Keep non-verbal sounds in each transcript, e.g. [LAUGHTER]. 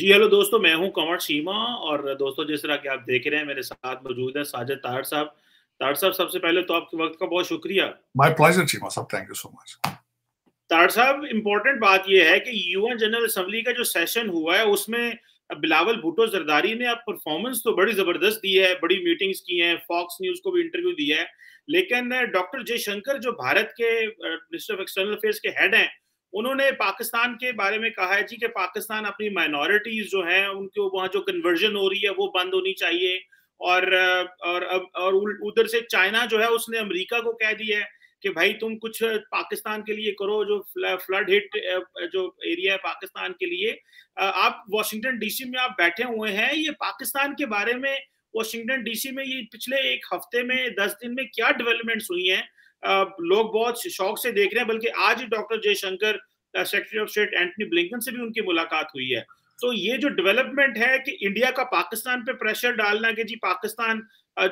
जी hello दोस्तों मैं हूं कंवर सीमा और दोस्तों जिस तरह के आप देख रहे हैं मेरे साथ मौजूद है साजिद तार साहब तार साहब सबसे पहले तो आपके वक्त का बहुत शुक्रिया माय प्लेजर सीमा साहब थैंक यू सो मच तार साहब इम्पोर्टेंट बात यह है कि यूएन जनरल असम्बली का जो सेशन हुआ है उसमें बिलावल भुटो जरदारी ने अब परफॉर्मेंस तो बड़ी जबरदस्त दी है बड़ी मीटिंग्स की हैं फॉक्स न्यूज को भी इंटरव्यू दिया है लेकिन डॉक्टर जयशंकर जो भारत के मिनिस्टर ऑफ एक्सटर्नल अफेयर्स के हेड हैं उन्होंने पाकिस्तान के बारे में कहा है जी कि पाकिस्तान अपनी माइनॉरिटीज जो हैं उनको वहाँ जो कन्वर्जन हो रही है वो बंद होनी चाहिए और और और उधर से चाइना जो है उसने अमेरिका को कह दिया है कि भाई तुम कुछ पाकिस्तान के लिए करो जो फ्लड हिट जो एरिया है पाकिस्तान के लिए आप वाशिंगटन डीसी में आप बैठे हुए हैं ये पाकिस्तान के बारे में वाशिंगटन डीसी में ये पिछले एक हफ्ते में दस दिन में क्या डेवलपमेंट्स हुई हैं लोग बहुत शौक से देख रहे हैं बल्कि आज ही doctor Jaishankar secretary of state Antony Blinken से भी उनकी मुलाकात हुई है तो ये जो डेवलपमेंट है कि इंडिया का पाकिस्तान पे प्रेशर डालना कि जी पाकिस्तान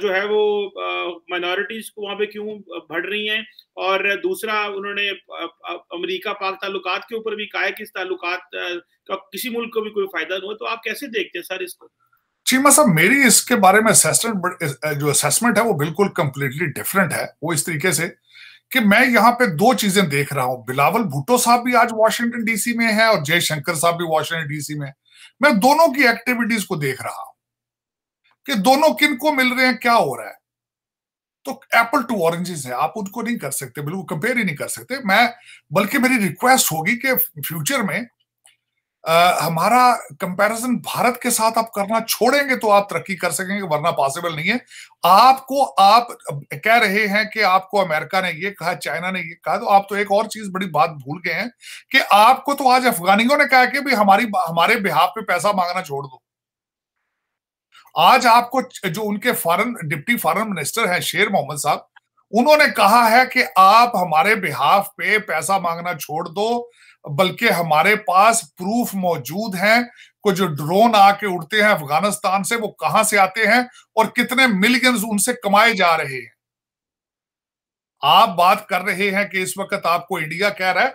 जो है वो माइनॉरिटीज को वहां पे क्यों बढ़ रही हैं और दूसरा उन्होंने अमेरिका पाक ताल्लुक के ऊपर भी कहा है कि इस ताल्लुक का किसी मुल्क को भी कोई फायदा नहीं हो तो आप कैसे देखते हैं सर इसको चीमा साहब मेरी इसके बारे में असेसमेंट जो असेसमेंट है वो बिल्कुल कंप्लीटली डिफरेंट है वो इस तरीके से कि मैं यहाँ पे दो चीजें देख रहा हूँ बिलावल भुट्टो साहब भी आज वॉशिंगटन डीसी में है और जयशंकर साहब भी वॉशिंगटन डीसी में मैं दोनों की एक्टिविटीज को देख रहा हूं कि दोनों किन को मिल रहे हैं क्या हो रहा है तो एप्पल टू ऑरेंजेस है आप उनको नहीं कर सकते बिल्कुल कंपेयर ही नहीं कर सकते मैं बल्कि मेरी रिक्वेस्ट होगी कि फ्यूचर में हमारा कंपैरिजन भारत के साथ आप करना छोड़ेंगे तो आप तरक्की कर सकेंगे वरना पॉसिबल नहीं है आपको आप कह रहे हैं कि आपको अमेरिका ने ये कहा चाइना ने ये कहा तो आप तो एक और चीज बड़ी बात भूल गए हैं कि आपको तो आज अफगानियों ने कहा कि भी हमारी हमारे बिहाफ पे पैसा मांगना छोड़ दो आज आपको जो उनके फॉरन डिप्टी फॉरन मिनिस्टर हैं शेर मोहम्मद साहब उन्होंने कहा है कि आप हमारे बिहाफ पे पैसा मांगना छोड़ दो बल्कि हमारे पास प्रूफ मौजूद हैं को जो ड्रोन आके उड़ते हैं अफगानिस्तान से वो कहां से आते हैं और कितने मिलियंस उनसे कमाए जा रहे हैं आप बात कर रहे हैं कि इस वक्त आपको इंडिया कह रहा है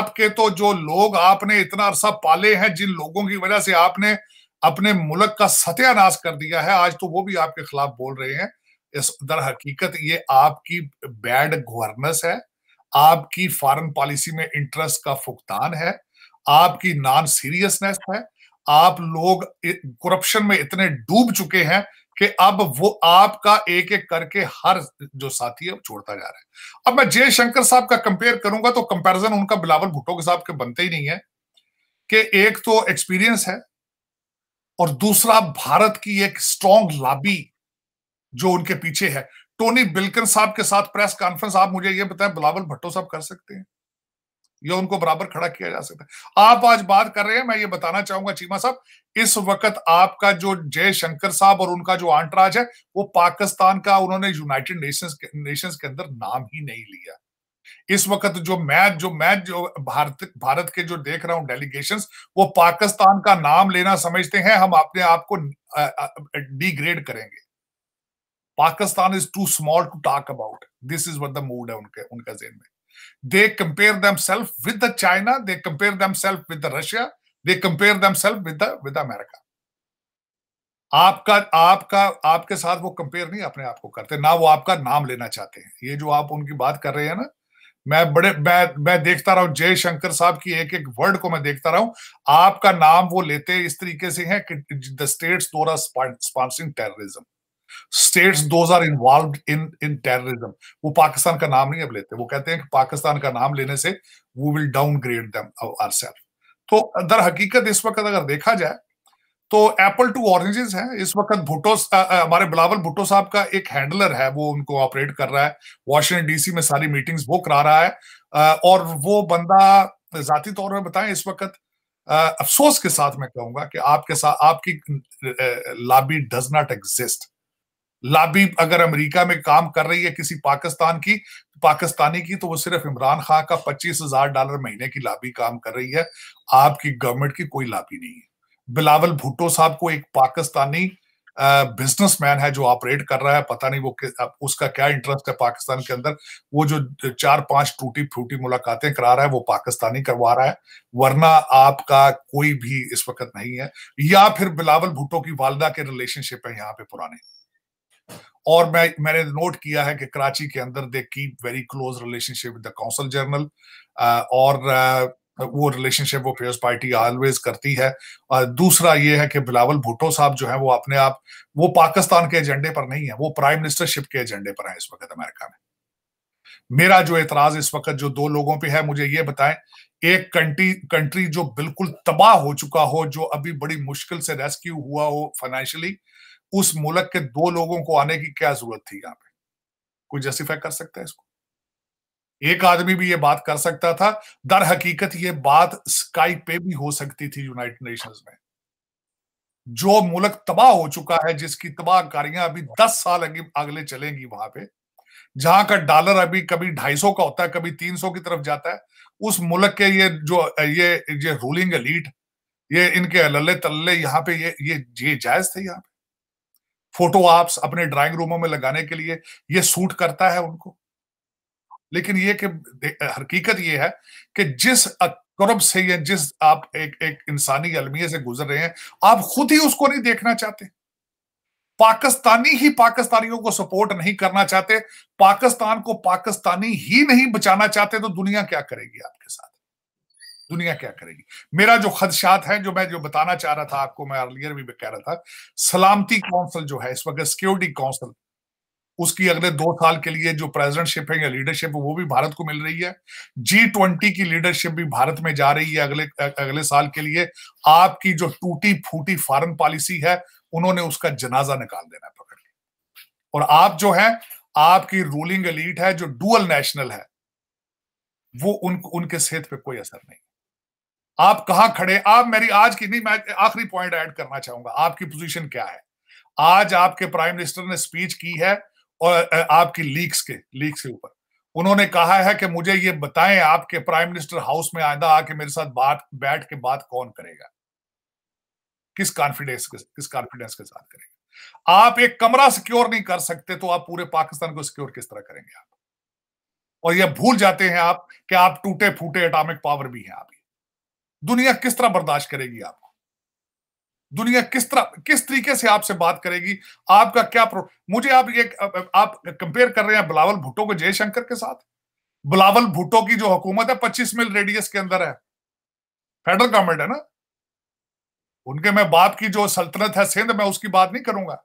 आपके तो जो लोग आपने इतना अरसा पाले हैं जिन लोगों की वजह से आपने अपने मुल्क का सत्यानाश कर दिया है आज तो वो भी आपके खिलाफ बोल रहे हैं इस दर हकीकत ये आपकी बैड गवर्नेंस है आपकी फॉरेन पॉलिसी में इंटरेस्ट का फुकदान है आपकी नॉन सीरियसनेस है आप लोग करप्शन में इतने डूब चुके हैं कि अब वो आपका एक एक करके हर जो साथी है छोड़ता जा रहा है अब मैं जय शंकर साहब का कंपेयर करूंगा तो कंपैरिजन उनका बिलावल भुट्टो के साहब के बनते ही नहीं है कि एक तो एक्सपीरियंस है और दूसरा भारत की एक स्ट्रॉन्ग लाबी जो उनके पीछे है टोनी बिल्कन साहब के साथ प्रेस कॉन्फ्रेंस आप मुझे ये बताएं बिलावल भट्टो साहब कर सकते हैं या उनको बराबर खड़ा किया जा सकता है आप आज बात कर रहे हैं मैं ये बताना चाहूंगा चीमा साहब इस वक्त आपका जो जयशंकर साहब और उनका जो आंटराज है वो पाकिस्तान का उन्होंने यूनाइटेड नेशंस नेशंस के अंदर नाम ही नहीं लिया इस वक्त जो मैं जो मैं जो भारत भारत के जो देख रहा हूं डेलीगेशन वो पाकिस्तान का नाम लेना समझते हैं हम अपने आप को डिग्रेड करेंगे Pakistan is too small to talk about this is what the mood है उनके उनका जेन में they compare themselves with the China they compare themselves with the Russia they compare themselves with with America आपका आपका आपके साथ वो कंपेयर नहीं अपने आप को करते ना वो आपका नाम लेना चाहते हैं ये जो आप उनकी बात कर रहे हैं ना मैं बड़े मैं मैं देखता रहा हूं जय शंकर साहब की एक एक वर्ड को मैं देखता रहा हूं आपका नाम वो लेते इस तरीके से है कि द स्टेट्स द्वारा sponsoring terrorism states those are involve in in terrorism वो पाकिस्तान का नाम नहीं अब लेते वो कहते हैं कि पाकिस्तान का नाम लेने से वो will downgrade our self तो दर हकीकत इस वक्त अगर देखा जाए तो एप्पल टू ऑरेंजेस है इस वक्त भुट्टो हमारे बिलावल भुट्टो साहब का एक हैंडलर है वो उनको ऑपरेट कर रहा है वॉशिंगटन डीसी में सारी मीटिंग्स वो करा रहा है आ, और वो बंदा जाती तौर पर बताएं इस वक्त अफसोस के साथ मैं कहूंगा कि आपके साथ आपकी लाबी डज नॉट एग्जिस्ट लाबी अगर अमेरिका में काम कर रही है किसी पाकिस्तान की पाकिस्तानी की तो वो सिर्फ इमरान खान का पच्चीस हजार डॉलर महीने की लाबी काम कर रही है आपकी गवर्नमेंट की कोई लाबी नहीं है बिलावल भुट्टो साहब को एक पाकिस्तानी बिजनेसमैन है जो ऑपरेट कर रहा है पता नहीं वो उसका क्या इंटरेस्ट है पाकिस्तान के अंदर वो जो चार पांच टूटी फूटी मुलाकातें करा रहा है वो पाकिस्तानी करवा रहा है वरना आपका कोई भी इस वक्त नहीं है या फिर बिलावल भुट्टो की वालदा के रिलेशनशिप है यहाँ पे पुराने और मैं मैंने नोट किया है कि कराची के अंदर they keep very close relationship with the council general और वो रिलेशनशिप वो पीएस पार्टी ऑलवेज करती है और दूसरा ये है कि बिलावल भुट्टो साहब जो है वो अपने आप वो पाकिस्तान के एजेंडे पर नहीं है वो प्राइम मिनिस्टरशिप के एजेंडे पर है इस वक्त अमेरिका में मेरा जो एतराज इस वक्त जो दो लोगों पे है मुझे ये बताएं एक कंट्री कंट्री जो बिल्कुल तबाह हो चुका हो जो अभी बड़ी मुश्किल से रेस्क्यू हुआ हो फाइनेंशियली उस मुल्क के दो लोगों को आने की क्या जरूरत थी यहाँ पे कोई जस्टिफाई कर सकता है इसको एक आदमी भी ये बात कर सकता था दर हकीकत ये बात स्काई पे भी हो सकती थी यूनाइटेड नेशंस में जो मुल्क तबाह हो चुका है जिसकी तबाहकारियां अभी दस साल अगले चलेंगी वहां पे जहां का डॉलर अभी कभी ढाई सौ का होता है कभी तीन सौ की तरफ जाता है उस मुल्क के ये जो ये ये रूलिंग लीड ये इनके अल्ले तल्ले यहाँ पे ये ये ये जायज थे यहाँ पे फोटो आप अपने ड्राइंग रूमों में लगाने के लिए ये सूट करता है उनको लेकिन ये कि हकीकत ये है कि जिस अकरब से या जिस आप एक एक इंसानी अलमिये से गुजर रहे हैं आप खुद ही उसको नहीं देखना चाहते पाकिस्तानी ही पाकिस्तानियों को सपोर्ट नहीं करना चाहते पाकिस्तान को पाकिस्तानी ही नहीं बचाना चाहते तो दुनिया क्या करेगी आपके साथ दुनिया क्या करेगी मेरा जो खदशात है जो मैं जो बताना चाह रहा था आपको मैं अर्लियर भी कह रहा था सलामती काउंसिल जो है इस वक्त सिक्योरिटी काउंसिल उसकी अगले दो साल के लिए जो प्रेजिडेंटशिप है या लीडरशिप है वो भी भारत को मिल रही है जी ट्वेंटी की लीडरशिप भी भारत में जा रही है अगले अगले साल के लिए आपकी जो टूटी फूटी फॉरन पॉलिसी है उन्होंने उसका जनाजा निकाल देना पकड़ लिया और आप जो है आपकी रूलिंग एलीट है जो डुअल नेशनल है वो उन उनके सेहत पे कोई असर नहीं आप कहा खड़े आप मेरी आज की नहीं मैं आखिरी पॉइंट ऐड करना चाहूंगा आपकी पोजीशन क्या है आज आपके प्राइम मिनिस्टर ने स्पीच की है और आपकी लीक्स के लीक्स के ऊपर उन्होंने कहा है कि मुझे ये बताएं आपके प्राइम मिनिस्टर हाउस में आयदा आके मेरे साथ बात बैठ के बात कौन करेगा किस कॉन्फिडेंस किस कॉन्फिडेंस के साथ करेगा आप एक कमरा सिक्योर नहीं कर सकते तो आप पूरे पाकिस्तान को सिक्योर किस तरह करेंगे आप और यह भूल जाते हैं आप कि आप टूटे फूटे एटॉमिक पावर भी हैं आप दुनिया किस तरह बर्दाश्त करेगी आपको दुनिया किस तरह किस तरीके से आपसे बात करेगी आपका क्या प्रो... मुझे आप ये आप कंपेयर कर रहे हैं बिलावल भुट्टो को जयशंकर के साथ बिलावल भुट्टो की जो हुकूमत है पच्चीस मील रेडियस के अंदर है फेडरल गवर्नमेंट है ना उनके मैं बाप की जो सल्तनत है सिंध मैं उसकी बात नहीं करूंगा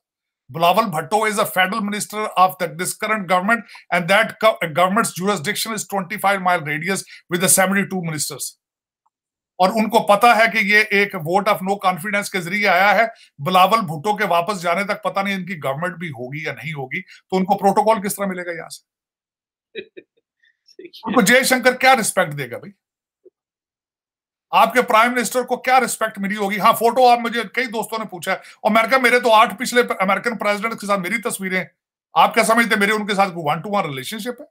Bilawal Bhutto is a federal minister of the this current government, and that government's jurisdiction is 25 mile radius with the 72 ministers. और उनको पता है कि ये एक वोट ऑफ नो कॉन्फिडेंस के जरिए आया है बिलावल भुट्टो के वापस जाने तक पता नहीं इनकी गवर्नमेंट भी होगी या नहीं होगी तो उनको प्रोटोकॉल किस तरह मिलेगा यहाँ से [LAUGHS] उनको जयशंकर क्या रिस्पेक्ट देगा भाई आपके प्राइम मिनिस्टर को क्या रिस्पेक्ट मिली होगी हाँ फोटो आप मुझे कई दोस्तों ने पूछा है और मैंने कहा मेरे तो आठ पिछले अमेरिकन प्रेसिडेंट के साथ मेरी तस्वीरें आप क्या समझते मेरे उनके साथ वन टू वन रिलेशनशिप है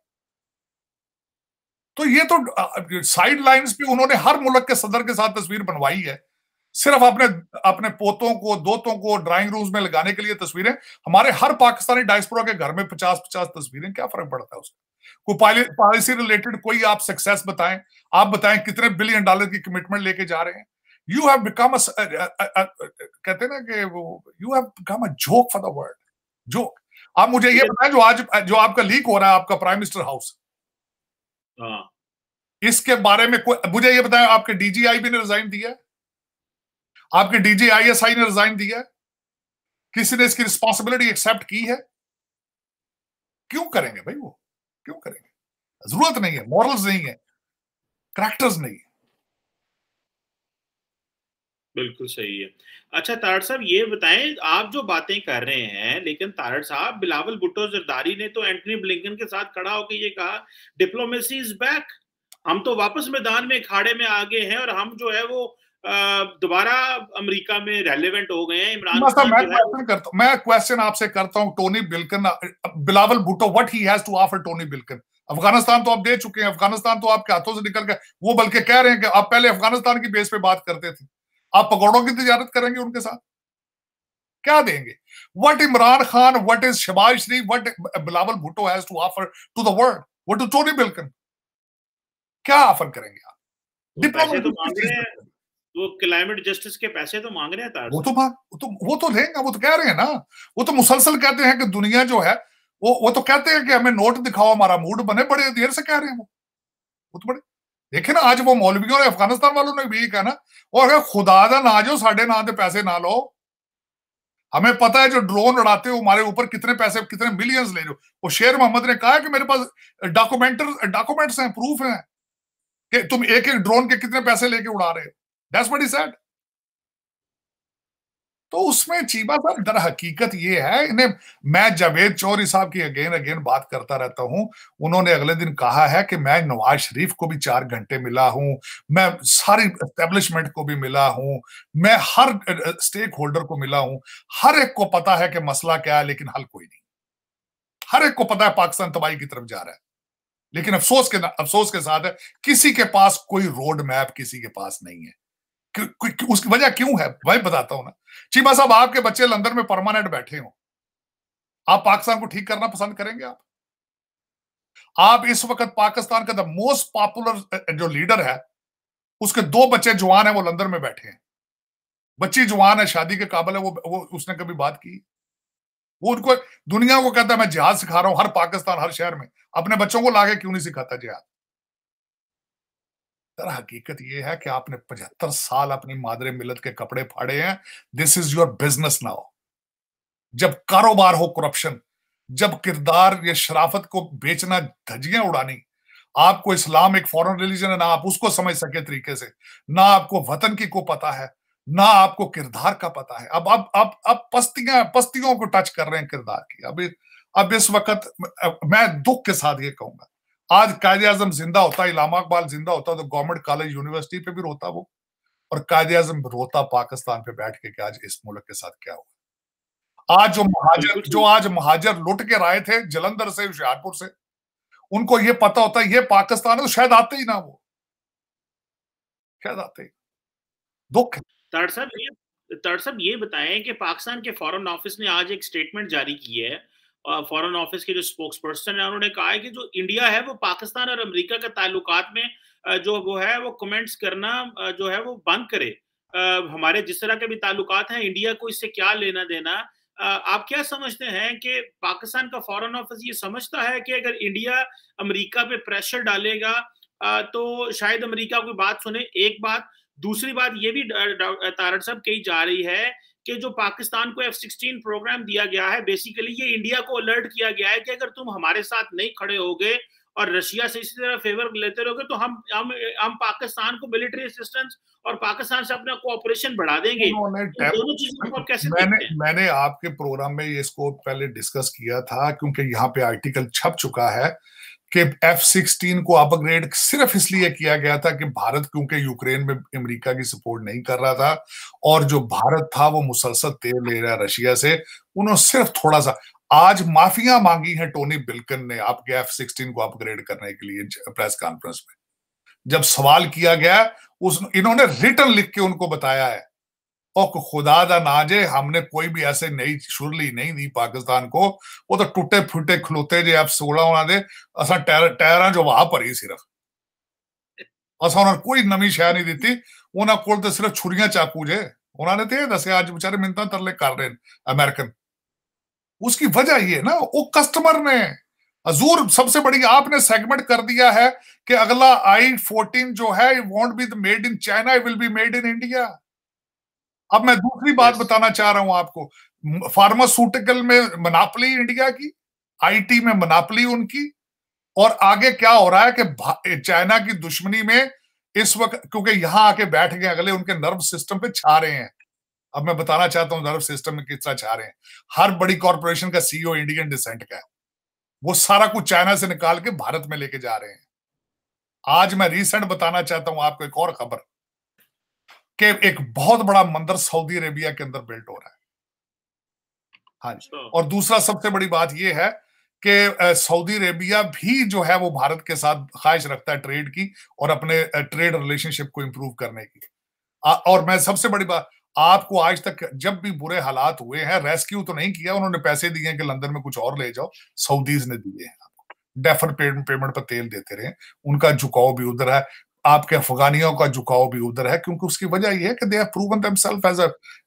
तो ये तो साइड लाइंस पे उन्होंने हर मुल्क के सदर के साथ तस्वीर बनवाई है सिर्फ अपने अपने पोतों को दोतों को ड्राइंग रूम्स में लगाने के लिए तस्वीरें हमारे हर पाकिस्तानी डायस्पोरा के घर में पचास पचास तस्वीरें क्या फर्क पड़ता है उसका कोई पॉलिसी रिलेटेड कोई आप सक्सेस बताएं आप बताएं कितने बिलियन डॉलर की कमिटमेंट लेके जा रहे हैं यू हैव बिकम कहते ना कि वो you have become a joke for the world joke आप मुझे ये बताएं जो आज जो आपका लीक हो रहा है आपका प्राइम मिनिस्टर हाउस हाँ इसके बारे में कोई मुझे ये बताया आपके डीजीआईबी ने रिजाइन दिया है आपके डीजीआईएसआई ने रिजाइन दिया है किसी ने इसकी रिस्पॉन्सिबिलिटी एक्सेप्ट की है क्यों करेंगे भाई वो क्यों करेंगे जरूरत नहीं है मॉरल्स नहीं है करेक्टर्स नहीं है बिल्कुल सही है अच्छा तारड़ साहब ये बताएं आप जो बातें कर रहे हैं लेकिन तारड़ साहब बिलावल भुट्टो जरदारी ने तो एंटनी ब्लिंकन के साथ खड़ा होकर ये कहा डिप्लोमेसी इज बैक हम तो वापस मैदान में खाड़े में आगे हैं और हम जो है वो दोबारा अमेरिका में रेलेवेंट हो गए हैं इमरान मैं क्वेश्चन करता हूं मैं क्वेश्चन आपसे करता हूं Tony Blinken Bilawal Bhutto what he has to offer Tony Blinken Afghanistan तो आप दे चुके हैं अफगानिस्तान तो आपके हाथों से निकल गए वो बल्कि कह रहे हैं कि आप पहले अफगानिस्तान की बेस पे बात करते थे आप पकौड़ों की तजारत करेंगे उनके साथ क्या देंगे what Imran Khan what is Shahbaz Sharif what Bilawal Bhutto has to offer to the world what to Tony Blinken क्या ऑफर करेंगे आप डिप्लोमा तो वो क्लाइमेट जस्टिस के पैसे तो मांग रहे हैं तो वो तो वो तो वो तो देंगे वो तो कह रहे हैं ना वो तो मुसलसल कहते हैं कि दुनिया जो है वो वो तो कहते हैं कि हमें नोट दिखाओ हमारा मूड बने बड़े देर से कह रहे हैं वो वो तो बड़े देखे ना आज वो मौलवी और अफगानिस्तान वालों ने भी कहना और अगर खुदा का ना जो साढ़े ना दे पैसे ना लो हमें पता है जो ड्रोन उड़ाते हो हमारे ऊपर कितने पैसे कितने मिलियंस ले रहे हो वो शेर मोहम्मद ने कहा कि मेरे पास डॉक्यूमेंटर डॉक्यूमेंट्स हैं प्रूफ हैं कि तुम एक एक ड्रोन के कितने पैसे लेके उड़ा रहे हो दैट्स तो उसमें चीबा साहब दर हकीकत ये है इन्हें मैं जावेद चौधरी साहब की अगेन अगेन बात करता रहता हूं उन्होंने अगले दिन कहा है कि मैं नवाज शरीफ को भी चार घंटे मिला हूं मैं सारी एस्टेब्लिशमेंट को भी मिला हूं मैं हर स्टेक होल्डर को मिला हूं हर एक को पता है कि मसला क्या है लेकिन हल कोई नहीं हर एक को पता है पाकिस्तान तबाही की तरफ जा रहा है लेकिन अफसोस के अफसोस के साथ है किसी के पास कोई रोड मैप किसी के पास नहीं है उसकी वजह क्यों है मैं बताता हूं ना चीमा साहब आपके बच्चे लंदन में परमानेंट बैठे हो आप पाकिस्तान को ठीक करना पसंद करेंगे आप आप इस वक्त पाकिस्तान का द मोस्ट पॉपुलर जो लीडर है उसके दो बच्चे जवान है वो लंदन में बैठे हैं बच्ची जवान है शादी के काबल है वो वो उसने कभी बात की वो उनको दुनिया को कहता है मैं जहाज सिखा रहा हूं हर पाकिस्तान हर शहर में अपने बच्चों को लागे क्यों नहीं सिखाता जिहाद हकीकत यह है कि आपने पचहत्तर साल अपनी मादरे मिलत के कपड़े फाड़े हैं this is your business now जब कारोबार हो करप्शन जब किरदार ये शराफत को बेचना धजियां उड़ानी आपको इस्लाम एक फॉरेन रिलीजन है ना आप उसको समझ सके तरीके से ना आपको वतन की को पता है ना आपको किरदार का पता है अब अब अब अब पस्तियां पस्तियों को टच कर रहे हैं किरदार की अब अब इस वक्त मैं दुख के साथ ये कहूंगा आज कायदे आजम जिंदा होता इलामा इकबाल जिंदा होता तो गवर्नमेंट कॉलेज यूनिवर्सिटी पे भी रोता वो और कायदे आजम रोता पाकिस्तान पे बैठ के कि आज इस मुल्क के साथ क्या हुआ आज जो महाजर जो आज महाजर लुट के आए थे जलंधर से होशियारपुर से उनको ये पता होता ये पाकिस्तान है तो शायद आते ही ना वो शायद आते ही दुख साहब ये साहब ये बताएं कि पाकिस्तान के फॉरेन ऑफिस ने आज एक स्टेटमेंट जारी की है फॉरेन ऑफिस के जो स्पोक्स पर्सन है उन्होंने कहा है कि जो इंडिया है वो पाकिस्तान और अमेरिका के ताल्लुक में जो वो है वो कमेंट्स करना जो है वो बंद करे हमारे जिस तरह के भी ताल्लुक हैं इंडिया को इससे क्या लेना देना आप क्या समझते हैं कि पाकिस्तान का फॉरेन ऑफिस ये समझता है कि अगर इंडिया अमेरिका पे प्रेशर डालेगा तो शायद अमेरिका कोई बात सुने एक बात दूसरी बात ये भी तारण साहब कही जा रही है कि जो पाकिस्तान को एफ सिक्सटीन प्रोग्राम दिया गया है बेसिकली ये इंडिया को अलर्ट किया गया है कि अगर तुम हमारे साथ नहीं खड़े हो और रशिया से इसी तरह फेवर लेते रहोगे तो हम हम हम पाकिस्तान को मिलिट्री असिस्टेंस और पाकिस्तान से अपना कोऑपरेशन बढ़ा देंगे दोनों चीजों को कैसे मैंने मैंने आपके प्रोग्राम में ये इसको पहले डिस्कस किया था क्योंकि यहाँ पे आर्टिकल छप चुका है कि एफ सिक्सटीन को अपग्रेड सिर्फ इसलिए किया गया था कि भारत क्योंकि यूक्रेन में अमेरिका की सपोर्ट नहीं कर रहा था और जो भारत था वो मुसलसल तेल ले रहा रशिया से उन्होंने सिर्फ थोड़ा सा आज माफिया मांगी है टोनी बिल्कन ने आपके एफ सिक्सटीन को अपग्रेड करने के लिए प्रेस कॉन्फ्रेंस में जब सवाल किया गया उस इन्होंने रिटर्न लिख के उनको बताया है और खुदा ना जे हमने कोई भी ऐसे नहीं शुरली नहीं दी पाकिस्तान को वो तो टुटे फुटे खलोते जे आप सोलह ਉਹਨਾਂ ਦੇ ਅਸਾਂ ਟਾਇਰਾਂ ਜੋ ਵਾਹ ਭਰੀ ਸਿਰਫ ਅਸਾਂ ਉਹਨਾਂ ਕੋਈ ਨਵੀਂ ਸ਼ੈ ਨਹੀਂ ਦਿੱਤੀ ਉਹਨਾਂ ਕੋਲ ਤੇ ਸਿਰਫ ਛੁਰੀਆਂ ਚਾਕੂ ਜੇ ਉਹਨਾਂ ਨੇ ਤੇ ਦੱਸਿਆ ਅੱਜ ਵਿਚਾਰੇ ਮਿੰਤਾਂ ਤਰਲੇ ਕਰ ਰਹੇ ਨੇ उसकी वजह ये है ना वो कस्टमर ने हजूर सबसे बड़ी आपने सेगमेंट कर दिया है कि अगला आई फोर्टीन जो है won't be made in China will be made in India अब मैं दूसरी बात बताना चाह रहा हूं आपको फार्मास्यूटिकल में मनापली इंडिया की आईटी में मनापली उनकी और आगे क्या हो रहा है कि चाइना की दुश्मनी में इस वक्त क्योंकि यहां आके बैठ गए अगले उनके नर्व सिस्टम पे छा रहे हैं अब मैं बताना चाहता हूं नर्व सिस्टम में कितना छा रहे हैं हर बड़ी कॉरपोरेशन का सीईओ इंडियन डिसेंट का है वो सारा कुछ चाइना से निकाल के भारत में लेके जा रहे हैं आज मैं रिसेंट बताना चाहता हूं आपको एक और खबर कि एक बहुत बड़ा मंदिर सऊदी अरेबिया के अंदर बिल्ट हो रहा है हाँ जी अच्छा। और दूसरा सबसे बड़ी बात यह है कि सऊदी अरेबिया भी जो है वो भारत के साथ ख्वाहिश रखता है ट्रेड की और अपने ट्रेड रिलेशनशिप को इम्प्रूव करने की और मैं सबसे बड़ी बात आपको आज तक जब भी बुरे हालात हुए हैं रेस्क्यू तो नहीं किया उन्होंने पैसे दिए कि लंदन में कुछ और ले जाओ सऊदीज ने दिए हैं डेफर पेमेंट पर तेल देते रहे उनका झुकाव भी उधर है आपके अफगानियों का झुकाव भी उधर है क्योंकि उसकी वजह यह है कि they have proven themselves as a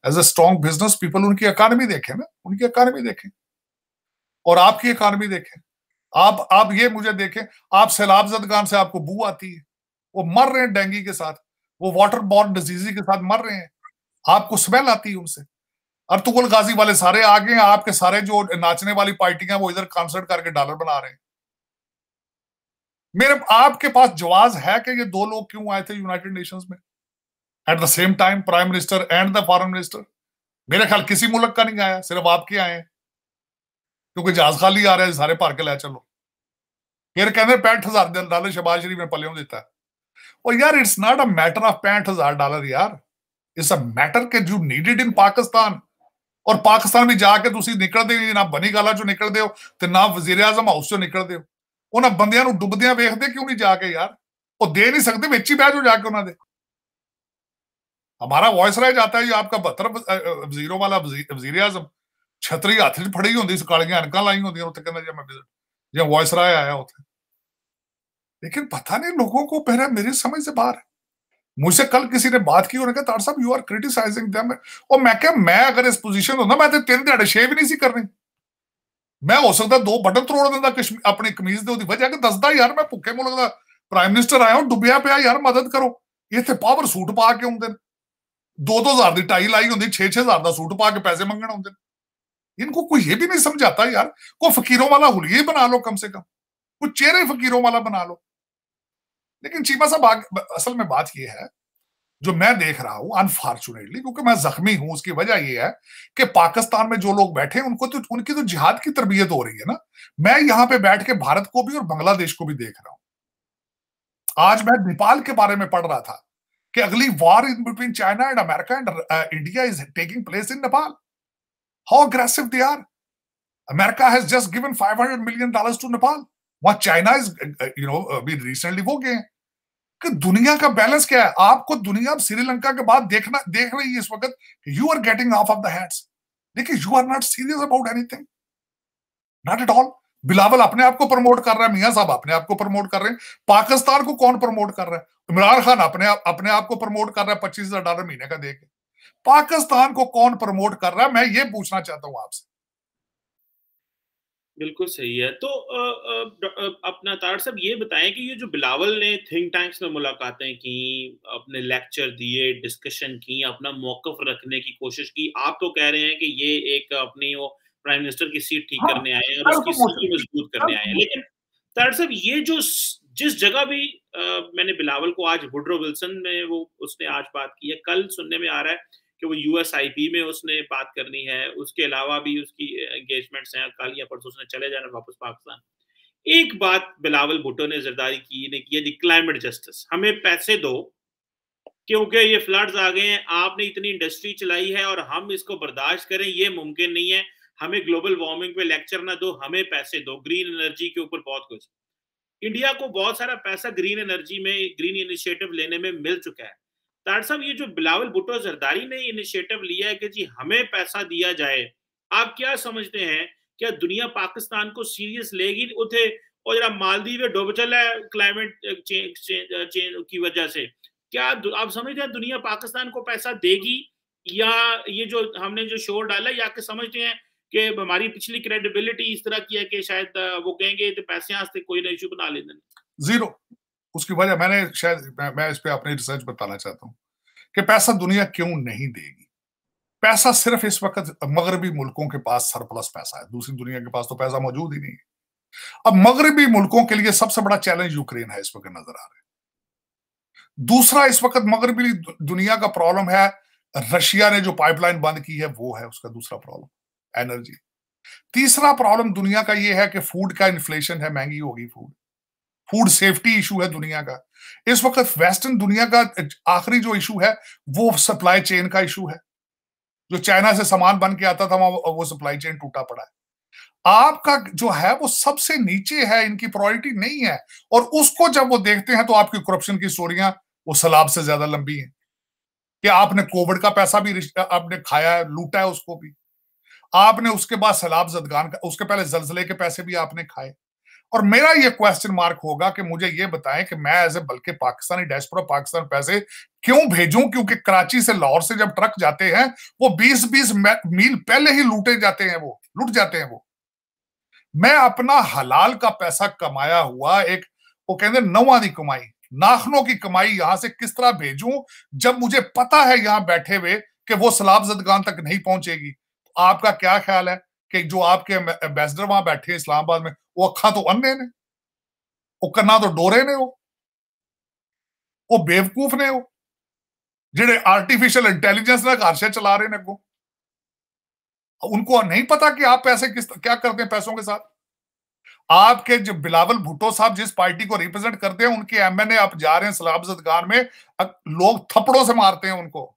as a strong business people उनकी इकॉनमी देखें ना उनकी इकोनॉमी देखें और आपकी इकॉनमी देखें आप आप ये मुझे देखें आप सैलाब जदगान से आपको बू आती है वो मर रहे हैं डेंगू के साथ वो वाटर बॉर्न डिजीजी के साथ मर रहे हैं आपको स्मेल आती है उनसे अर्तुगुल गाजी वाले सारे आ गए आपके सारे जो नाचने वाली पार्टियां वो इधर कॉन्सर्ट करके डॉलर बना रहे हैं मेरे आपके पास जवाब है कि ये दो लोग क्यों आए थे यूनाइटेड नेशंस में at the same time prime minister and the foreign minister मेरे ख्याल किसी मुल्क का नहीं आया सिर्फ आपके आए हैं क्योंकि जहाज खाली आ रहे हैं सारे भर के लै चलो फिर कहते पैंठ हजार डॉलर शबाज शरीफ ने पलियों देता है और यार it's not a matter of पैंठ हजार डॉलर यार इट्स अ मैटर के यू नीडेड इन पाकिस्तान और पाकिस्तान भी जाके निकलते ना बनी ਨਾ चो ਗਾਲਾ ਚੋਂ हो तो ना वजीर आजम हाउस चो ਚੋਂ ਨਿਕਲਦੇ उन्होंने बंद ਨੂੰ ਡੁੱਬਦਿਆਂ ਵੇਖਦੇ ਕਿਉਂ ਨਹੀਂ ਜਾ ਕੇ ਯਾਰ ਉਹ ਦੇ ਨਹੀਂ ਸਕਦੇ ਵਿੱਚ ਹੀ ਬਹਿ ਜਾਓ हमारा वॉइस रह जाता है ये आपका बहत्तर वजीरों वाला वजीर आजम छतरी हाथ च फड़ी होंगी कालियां अनक लाई होंगे उत्तर कहना जब मैं जब वॉइस राय आया उ लेकिन पता नहीं लोगों को पहले मेरी समझ से बाहर है मुझसे कल किसी ने बात की उन्होंने कहा तार साहब यू आर क्रिटिसाइजिंग देम और मैं क्या मैं अगर इस पोजीशन होना मैं तो तेरे दिहाड़े शेव ही नहीं सी करनी ਮੈਂ ਹੋ ਸਕਦਾ ਦੋ ਬਟਨ ਤੋੜ ਦਿੰਦਾ ਆਪਣੇ ਕਮੀਜ਼ ਦੇ ਉਹਦੀ ਵਜ੍ਹਾ ਕਿ ਦੱਸਦਾ ਯਾਰ ਮੈਂ ਭੁੱਖੇ ਮੁਲਕ ਦਾ ਪ੍ਰਾਈਮ ਮਿਨਿਸਟਰ ਆਇਆ ਹਾਂ ਡੁੱਬਿਆ ਪਿਆ ਯਾਰ ਮਦਦ ਕਰੋ ਇੱਥੇ ਪਾਵਰ ਸੂਟ ਪਾ ਕੇ ਆਉਂਦੇ ਨੇ 2-2000 ਦੀ ਟਾਈ ਲਾਈ ਹੁੰਦੀ 6-6000 ਦਾ ਸੂਟ ਪਾ ਕੇ ਪੈਸੇ ਮੰਗਣ ਆਉਂਦੇ ਨੇ ਇਨਕੋ ਕੋਈ ਇਹ ਵੀ ਨਹੀਂ ਸਮਝਾਤਾ ਯਾਰ ਕੋ ਫਕੀਰੋਂ ਵਾਲਾ ਹੁਲੀਏ ਬਣਾ ਲਓ ਕਮ ਸੇ ਕਮ को चेहरे फकीरों वाला बना लो लेकिन चीमा साहब असल में बात यह है जो मैं देख रहा हूं अनफॉर्चुनेटली क्योंकि मैं जख्मी हूं उसकी वजह यह है कि पाकिस्तान में जो लोग बैठे उनको तो उनकी तो जिहाद की तरबियत हो रही है ना मैं यहां पे बैठ के भारत को भी और बांग्लादेश को भी देख रहा हूं आज मैं नेपाल के बारे में पढ़ रहा था कि अगली war in between China and America and India is taking place in Nepal how aggressive they are America has just given hundred million dollar to Nepal वहां चाइना इज यू नो अभी रिसेंटली वो गए हैं कि दुनिया का बैलेंस क्या है आपको दुनिया श्रीलंका के बाद देखना देख रही है इस वक्त you are getting off off the देखिए you are not serious about anything not at all Bilawal अपने आप को प्रमोट कर रहा है मियाँ साहब अपने आप को प्रमोट कर रहे हैं पाकिस्तान को कौन प्रमोट कर रहा है इमरान खान अपने आप अपने आप को प्रमोट कर रहा है पच्चीस हजार डॉलर महीने का देख पाकिस्तान को कौन प्रमोट कर रहा है मैं ये पूछना चाहता हूं आपसे बिल्कुल सही है तो अपना तार सब ये बताएं कि ये जो बिलावल ने थिंक टैंक्स में मुलाकातें की अपने लेक्चर दिए डिस्कशन की अपना मौकफ रखने की कोशिश की आप तो कह रहे हैं कि ये एक अपनी वो प्राइम मिनिस्टर की सीट ठीक हाँ, करने आए हैं और उसकी स्थिति मजबूत करने आए हैं लेकिन तार सब ये जो जिस जगह भी आ, मैंने बिलावल को आज वुड्रो विल्सन में वो उसने आज बात की है कल सुनने में आ रहा है कि वो यूएस में उसने बात करनी है उसके अलावा भी उसकी एंगेजमेंट्स हैं कल या परसों उसने चले जाना वापस पाकिस्तान एक बात बिलावल भुट्टो ने जरदारी की ने किया जी क्लाइमेट जस्टिस हमें पैसे दो क्योंकि ये फ्लड्स आ गए हैं आपने इतनी इंडस्ट्री चलाई है और हम इसको बर्दाश्त करें ये मुमकिन नहीं है हमें ग्लोबल वार्मिंग पे लेक्चर ना दो हमें पैसे दो ग्रीन एनर्जी के ऊपर बहुत कुछ इंडिया को बहुत सारा पैसा ग्रीन एनर्जी में ग्रीन इनिशिएटिव लेने में मिल चुका है डॉक्टर साहब ये जो बिलावल भुट्टो जरदारी ने इनिशिएटिव लिया है कि जी हमें पैसा दिया जाए आप क्या समझते हैं क्या दुनिया पाकिस्तान को सीरियस लेगी उठे और जरा मालदीव डूब चला है क्लाइमेट चेंज चे, चे, की वजह से क्या आप समझते हैं दुनिया पाकिस्तान को पैसा देगी या ये जो हमने जो शोर डाला या के समझते हैं कि हमारी पिछली क्रेडिबिलिटी इस तरह की है कि शायद वो कहेंगे तो पैसे कोई ना इशू बना लेते जीरो उसकी वजह मैंने शायद मैं, मैं इस पर अपनी रिसर्च बताना चाहता हूँ कि पैसा दुनिया क्यों नहीं देगी पैसा सिर्फ इस वक्त मगरबी मुल्कों के पास सरप्लस पैसा है दूसरी दुनिया के पास तो पैसा मौजूद ही नहीं है अब मगरबी मुल्कों के लिए सबसे बड़ा चैलेंज यूक्रेन है इस वक्त नजर आ रहा है दूसरा इस वक्त मगरबी दुनिया का प्रॉब्लम है रशिया ने जो पाइपलाइन बंद की है वो है उसका दूसरा प्रॉब्लम एनर्जी तीसरा प्रॉब्लम दुनिया का ये है कि फूड का इन्फ्लेशन है महंगी होगी फूड फूड सेफ्टी इशू है दुनिया का इस वक्त वेस्टर्न दुनिया का आखिरी जो इशू है वो सप्लाई चेन का इशू है जो चाइना से सामान बन के आता था वहां वो सप्लाई चेन टूटा पड़ा है आपका जो है वो सबसे नीचे है इनकी प्रायोरिटी नहीं है और उसको जब वो देखते हैं तो आपकी करप्शन की स्टोरियां वो सलाब से ज्यादा लंबी हैं कि आपने कोविड का पैसा भी आपने खाया है लूटा है उसको भी आपने उसके बाद सलाब जदगान उसके पहले जलजले के पैसे भी आपने खाए और मेरा ये क्वेश्चन मार्क होगा कि मुझे ये बताएं कि मैं एज ए बल्कि पाकिस्तानी डेस्प्रो पाकिस्तान पैसे क्यों भेजूं क्योंकि कराची से लाहौर से जब ट्रक जाते हैं वो 20-20 मील पहले ही लूटे जाते हैं वो लूट जाते हैं वो मैं अपना हलाल का पैसा कमाया हुआ एक वो कहते नवा की कमाई नाखनों की कमाई यहां से किस तरह भेजू जब मुझे पता है यहां बैठे हुए कि वो सलाब जदगान तक नहीं पहुंचेगी तो आपका क्या ख्याल है કે જો આપકે એમ્બેસેડર वहां बैठे इस्लामाबाद મે ઓ અખા તો અંધે ને ઓ કના તો ડોરે ને ઓ ઓ બેવકૂફ ને ઓ જેડે આર્ટિફિશિયલ ઇન્ટેલિજન્સ ના હાર્શે ચલા રહે ને અગો ઉનકો નહી pata કે આપ પૈસે કિસ ક્યાં કરતે હે પૈસો કે સાથ આપકે જો બિલાવલ ભુટો સાબ જેસ પાર્ટી કો રિપ્રેઝન્ટ કરતે હે ઉનકે એમએનએ આપ જા રહે સલાબઝદગાર મે લોગ થપડો સે મારતે હે ઉનકો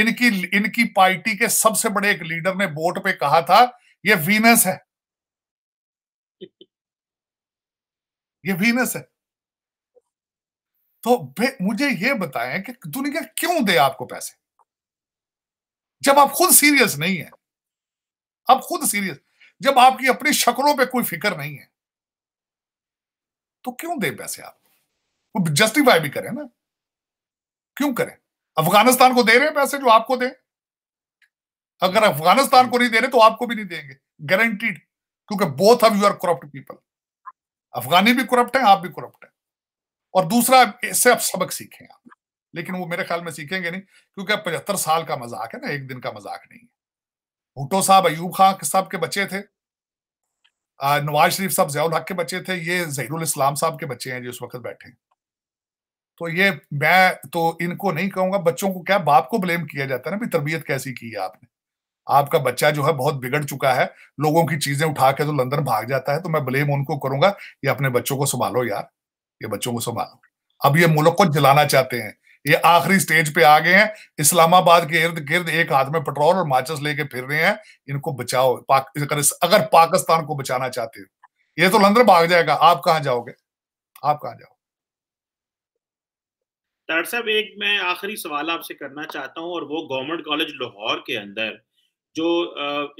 इनकी इनकी पार्टी के सबसे बड़े एक लीडर ने बोट पे कहा था ये वीनस है ये वीनस है तो मुझे ये बताएं कि दुनिया क्यों दे आपको पैसे जब आप खुद सीरियस नहीं है आप खुद सीरियस जब आपकी अपनी शक्लों पे कोई फिक्र नहीं है तो क्यों दे पैसे आप जस्टिफाई भी करें ना क्यों करें अफगानिस्तान को दे रहे हैं पैसे जो आपको दें अगर अफगानिस्तान को नहीं दे रहे तो आपको भी नहीं देंगे गारंटीड क्योंकि both of you are corrupt people अफगानी भी करप्ट हैं आप भी करप्ट हैं और दूसरा इससे आप सबक सीखें आप लेकिन वो मेरे ख्याल में सीखेंगे नहीं क्योंकि पचहत्तर साल का मजाक है ना एक दिन का मजाक नहीं है भुटो साहब अयूब खां साहब के बच्चे थे नवाज शरीफ साहब जयाउल हक के बच्चे थे ये जहरुल इस्लाम साहब के बच्चे हैं जो इस वक्त बैठे हैं तो ये मैं तो इनको नहीं कहूंगा बच्चों को क्या बाप को ब्लेम किया जाता है ना भाई तरबियत कैसी की है आपने आपका बच्चा जो है बहुत बिगड़ चुका है लोगों की चीजें उठा के तो लंदन भाग जाता है तो मैं ब्लेम उनको करूंगा ये अपने बच्चों को संभालो यार ये बच्चों को संभालो अब ये मुल्क को जलाना चाहते हैं ये आखिरी स्टेज पे आ गए हैं इस्लामाबाद के इर्द गिर्द एक हाथ में पेट्रोल और माचिस लेके फिर रहे हैं इनको बचाओ पाक, अगर पाकिस्तान को बचाना चाहते हो ये तो लंदन भाग जाएगा आप कहाँ जाओगे आप कहाँ जाओगे डॉक्टर साहब एक मैं आखिरी सवाल आपसे करना चाहता हूँ और वो गवर्नमेंट कॉलेज लाहौर के अंदर जो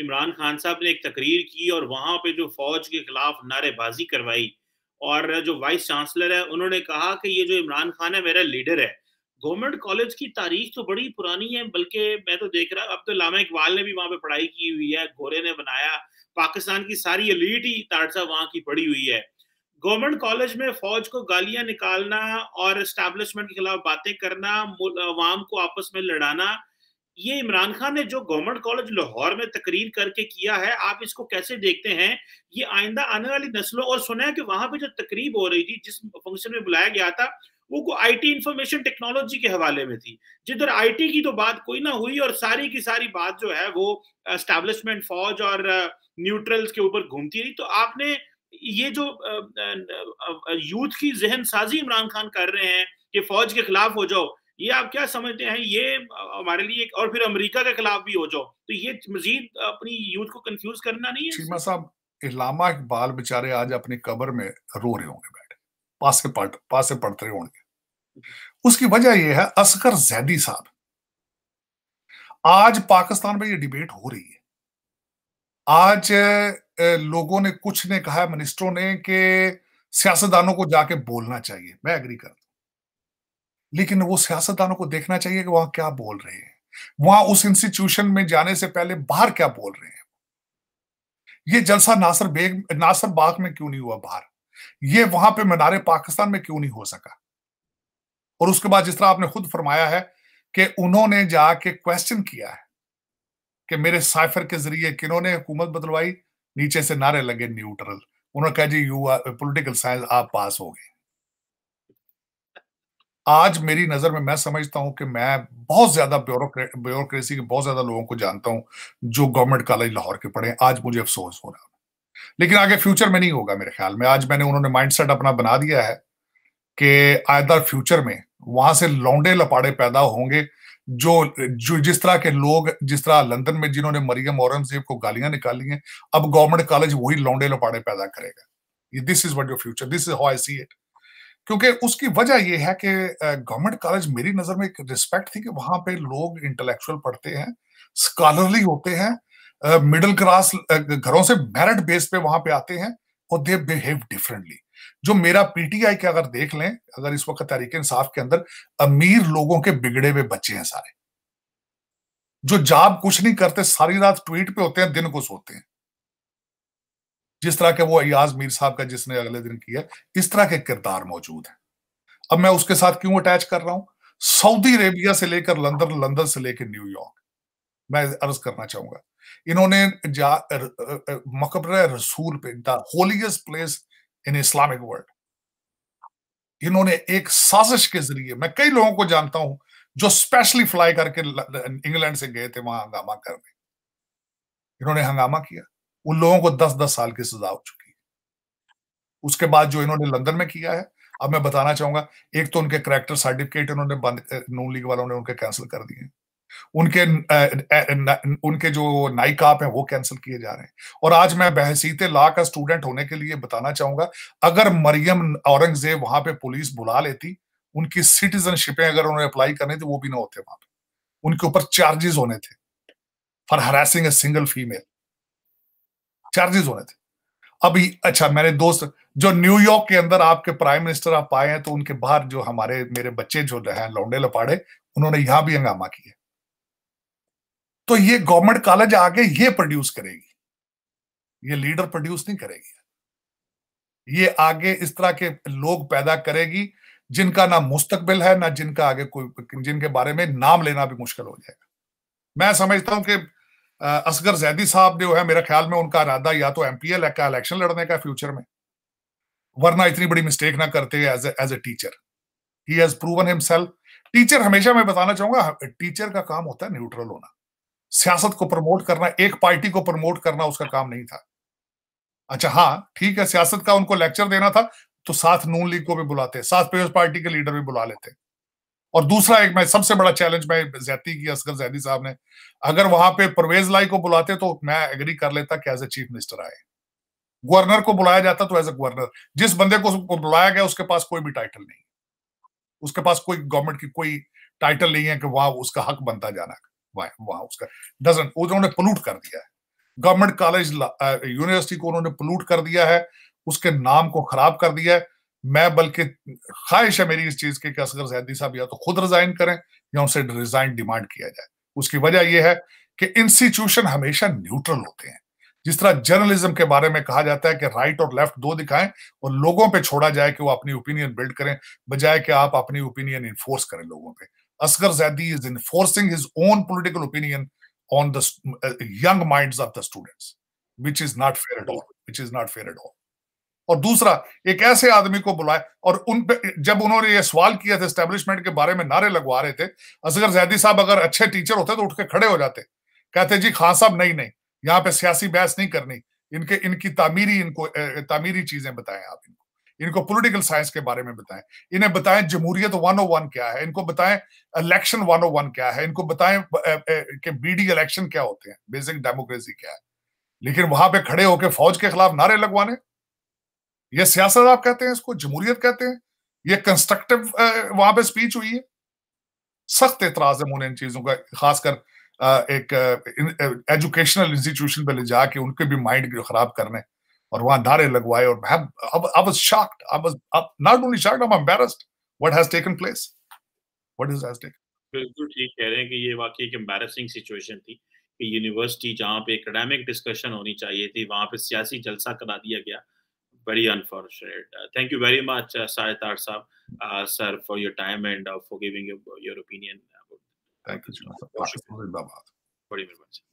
इमरान खान साहब ने एक तकरीर की और वहाँ पे जो फौज के खिलाफ नारेबाजी करवाई और जो वाइस चांसलर है उन्होंने कहा कि ये जो इमरान खान है मेरा लीडर है गवर्नमेंट कॉलेज की तारीख तो बड़ी पुरानी है बल्कि मैं तो देख रहा अब तो लामा इकबाल ने भी वहाँ पे पढ़ाई की हुई है गोरे ने बनाया पाकिस्तान की सारी अलीट ही तार साहब वहाँ की पड़ी हुई है गवर्नमेंट कॉलेज में फौज को गालियां निकालना और एस्टेब्लिशमेंट के खिलाफ बातें करना अवाम को आपस में लड़ाना ये इमरान खान ने जो गवर्नमेंट कॉलेज लाहौर में तकरीर करके किया है आप इसको कैसे देखते हैं ये आइंदा आने वाली नस्लों और सुना है कि वहां पे जो तकरीब हो रही थी जिस फंक्शन में बुलाया गया था वो को आईटी इंफॉर्मेशन टेक्नोलॉजी के हवाले में थी जिधर आईटी की तो बात कोई ना हुई और सारी की सारी बात जो है वो एस्टेब्लिशमेंट फौज और न्यूट्रल्स के ऊपर घूमती रही तो आपने ये जो यूथ की जहन साजी इमरान खान कर रहे हैं कि फौज के खिलाफ हो जाओ ये आप क्या समझते हैं ये हमारे लिए और फिर अमेरिका के खिलाफ भी हो जाओ तो ये मजीद अपनी यूथ को कंफ्यूज करना नहीं है साहब इलामा इकबाल बेचारे आज अपनी कबर में रो रहे होंगे बैठे पास से पढ़ पास से पढ़ते होंगे उसकी वजह यह है असगर जैदी साहब आज पाकिस्तान में ये डिबेट हो रही है आज लोगों ने कुछ ने कहा मिनिस्टरों ने कि सियासतदानों को जाके बोलना चाहिए मैं एग्री करता हूं लेकिन वो सियासतदानों को देखना चाहिए कि वहां क्या बोल रहे हैं वहां उस इंस्टीट्यूशन में जाने से पहले बाहर क्या बोल रहे हैं ये जलसा नासर बेग नासर बाग में क्यों नहीं हुआ बाहर ये वहां पे मनारे पाकिस्तान में क्यों नहीं हो सका और उसके बाद जिस तरह आपने खुद फरमाया है कि उन्होंने जाके क्वेश्चन किया है कि मेरे साइफर के जरिए किन्होंने हुकूमत बदलवाई नीचे से नारे लगे न्यूट्रल उन्होंने कहा जी यू पोलिटिकल साइंस आप पास हो गए आज मेरी नजर में मैं समझता हूं कि मैं बहुत ज्यादा ब्यूरोक्रेसी के बहुत ज्यादा लोगों को जानता हूं जो गवर्नमेंट कॉलेज लाहौर के पढ़े आज मुझे अफसोस हो रहा लेकिन आगे फ्यूचर में नहीं होगा मेरे ख्याल में आज मैंने उन्होंने माइंड अपना बना दिया है कि आयदार फ्यूचर में वहां से लौंडे लपाड़े पैदा होंगे जो जो जिस तरह के लोग जिस तरह लंदन में जिन्होंने मरियम औरंगजेब को गालियां निकाली हैं अब गवर्नमेंट कॉलेज वही लौंडे लपाड़े पैदा करेगा this is what your future this is how I see it क्योंकि उसकी वजह यह है कि गवर्नमेंट कॉलेज मेरी नजर में एक रिस्पेक्ट थी कि वहां पे लोग इंटेलेक्चुअल पढ़ते हैं स्कॉलरली होते हैं मिडिल क्लास घरों से मेरिट बेस पे वहां पे आते हैं और दे बिहेव डिफरेंटली जो मेरा पीटीआई के अगर देख लें अगर इस वक्त तहरीक इंसाफ के अंदर अमीर लोगों के बिगड़े हुए बच्चे हैं सारे जो जाब कुछ नहीं करते सारी रात ट्वीट पे होते हैं दिन को सोते हैं जिस तरह के वो अयाज मीर साहब का जिसने अगले दिन किया इस तरह के किरदार मौजूद है अब मैं उसके साथ क्यों अटैच कर रहा हूं सऊदी अरेबिया से लेकर लंदन लंदन से लेकर न्यूयॉर्क मैं अर्ज करना चाहूंगा इन्होंने मकबरा रसूल पे the holiest place in Islamic world इन्होंने एक साजिश के जरिए मैं कई लोगों को जानता हूं जो स्पेशली फ्लाई करके इंग्लैंड से गए थे वहां हंगामा करने इन्होंने हंगामा किया उन लोगों को दस दस साल की सजा हो चुकी उसके बाद जो इन्होंने लंदन में किया है अब मैं बताना चाहूंगा एक तो उनके करेक्टर सर्टिफिकेट इन्होंने बंद नून लीग वालों ने उनके कैंसिल कर दिए उनके उनके जो नाइक आप हैं वो कैंसिल किए जा रहे हैं और आज मैं बहसीते ला का स्टूडेंट होने के लिए बताना चाहूंगा अगर मरियम औरंगजेब वहां पे पुलिस बुला लेती उनकी सिटीजनशिपें अगर उन्हें अप्लाई करने थे वो भी ना होते वहां पे उनके ऊपर चार्जेस होने थे for harassing a single female charges होने थे अभी अच्छा मेरे दोस्त जो न्यूयॉर्क के अंदर आपके प्राइम मिनिस्टर आप पाए हैं तो उनके बाहर जो हमारे मेरे बच्चे जो हैं लौंडे लपाड़े उन्होंने यहां भी हंगामा किया तो ये गवर्नमेंट कॉलेज आगे ये प्रोड्यूस करेगी ये लीडर प्रोड्यूस नहीं करेगी ये आगे इस तरह के लोग पैदा करेगी जिनका ना मुस्तकबिल है ना जिनका आगे कोई जिनके बारे में नाम लेना भी मुश्किल हो जाएगा मैं समझता हूं कि असगर जैदी साहब जो है मेरे ख्याल में उनका इरादा या तो एमपीएल का इलेक्शन लड़ने का फ्यूचर में वरना इतनी बड़ी मिस्टेक ना करते as a teacher he has proven himself teacher हमेशा मैं बताना चाहूंगा टीचर का काम होता है न्यूट्रल होना सियासत को प्रमोट करना एक पार्टी को प्रमोट करना उसका काम नहीं था अच्छा हाँ ठीक है सियासत का उनको लेक्चर देना था तो साथ नून लीग को भी बुलाते साथ पीपल्स पार्टी के लीडर भी बुला लेते और दूसरा एक मैं सबसे बड़ा चैलेंज मैं जैती की असगर जैदी साहब ने अगर वहां पे परवेज लाई को बुलाते तो मैं एग्री कर लेता कि एज ए चीफ मिनिस्टर आए गवर्नर को बुलाया जाता तो एज ए गवर्नर जिस बंदे को बुलाया गया उसके पास कोई भी टाइटल नहीं उसके पास कोई गवर्नमेंट की कोई टाइटल नहीं है कि वहां उसका हक बनता जाना वहां उसका डजन तो उन्होंने पोलूट कर दिया है गवर्नमेंट कॉलेज यूनिवर्सिटी को उन्होंने पोलूट कर दिया है उसके नाम को खराब कर दिया है मैं बल्कि ख्वाहिश है मेरी इस चीज की असगर जैदी साहब या तो खुद रिजाइन करें या उनसे रिजाइन डिमांड किया जाए उसकी वजह यह है कि इंस्टीट्यूशन हमेशा न्यूट्रल होते हैं जिस तरह जर्नलिज्म के बारे में कहा जाता है कि राइट और लेफ्ट दो दिखाएं और लोगों पे छोड़ा जाए कि वो अपनी ओपिनियन बिल्ड करें बजाय कि आप अपनी ओपिनियन इन्फोर्स करें लोगों पर Asghar Zaidi is enforcing his own political opinion on the uh, young minds of the students, which is not fair at all. Which is not fair at all. और दूसरा एक ऐसे आदमी को बुलाए और उन पे जब उन्होंने ये सवाल किया था एस्टेब्लिशमेंट के बारे में नारे लगवा रहे थे असगर जैदी साहब अगर अच्छे टीचर होते तो उठ के खड़े हो जाते कहते जी खान साहब नहीं नहीं यहाँ पे सियासी बहस नहीं करनी इनके इनकी तामीरी इनको तामीरी चीजें बताएं आप इनको इनको पॉलिटिकल साइंस के बारे में बताएं इन्हें बताएं जमहूरियत वन ओ वन क्या है इनको बताएं इलेक्शन वन ओ वन क्या है इनको बताएं कि बीडी इलेक्शन क्या होते हैं बेसिक डेमोक्रेसी क्या है लेकिन वहां पे खड़े होकर फौज के खिलाफ नारे लगवाने ये सियासत आप कहते हैं इसको जमहूरियत कहते हैं ये कंस्ट्रक्टिव वहां पे स्पीच हुई है सख्त एतराज है मुझे इन चीजों का खासकर एक एजुकेशनल इंस्टीट्यूशन पे ले जाके उनके भी माइंड खराब करने और वहां नारे लगवाए और I was shocked I was not only shocked I am embarrassed what has taken place what is has taken बिल्कुल ठीक कह रहे हैं कि ये वाकई एक एम्बेरसिंग सिचुएशन थी कि यूनिवर्सिटी जहाँ पे एकेडमिक डिस्कशन होनी चाहिए थी वहाँ पे सियासी जलसा करा दिया गया very unfortunate. Uh, thank you very much, uh, Saetar Saab, uh, sir, for your time and uh, for giving your, your opinion. About thank you, Sir. Very much.